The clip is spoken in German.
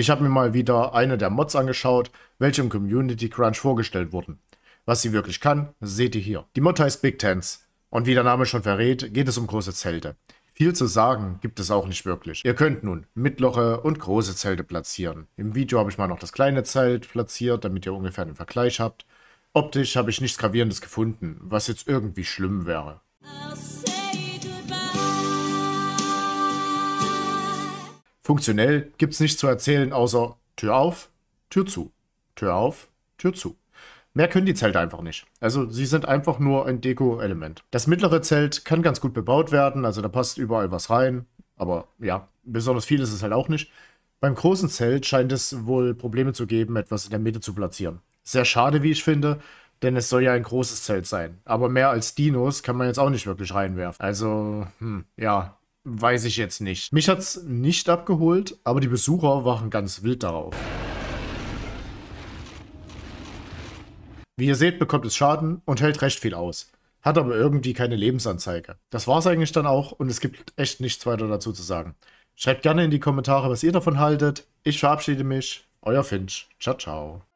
Ich habe mir mal wieder eine der Mods angeschaut, welche im Community Crunch vorgestellt wurden. Was sie wirklich kann, seht ihr hier. Die Mod heißt Big Tents und wie der Name schon verrät, geht es um große Zelte. Viel zu sagen gibt es auch nicht wirklich. Ihr könnt nun Mittloche und große Zelte platzieren. Im Video habe ich mal noch das kleine Zelt platziert, damit ihr ungefähr einen Vergleich habt. Optisch habe ich nichts Gravierendes gefunden, was jetzt irgendwie schlimm wäre. Funktionell gibt es nichts zu erzählen, außer Tür auf, Tür zu, Tür auf, Tür zu. Mehr können die Zelte einfach nicht. Also sie sind einfach nur ein Deko-Element. Das mittlere Zelt kann ganz gut bebaut werden, also da passt überall was rein. Aber ja, besonders viel ist es halt auch nicht. Beim großen Zelt scheint es wohl Probleme zu geben, etwas in der Mitte zu platzieren. Sehr schade, wie ich finde, denn es soll ja ein großes Zelt sein. Aber mehr als Dinos kann man jetzt auch nicht wirklich reinwerfen. Also, hm, ja, weiß ich jetzt nicht. Mich hat es nicht abgeholt, aber die Besucher waren ganz wild darauf. Wie ihr seht, bekommt es Schaden und hält recht viel aus. Hat aber irgendwie keine Lebensanzeige. Das war es eigentlich dann auch und es gibt echt nichts weiter dazu zu sagen. Schreibt gerne in die Kommentare, was ihr davon haltet. Ich verabschiede mich. Euer Finch. Ciao, ciao.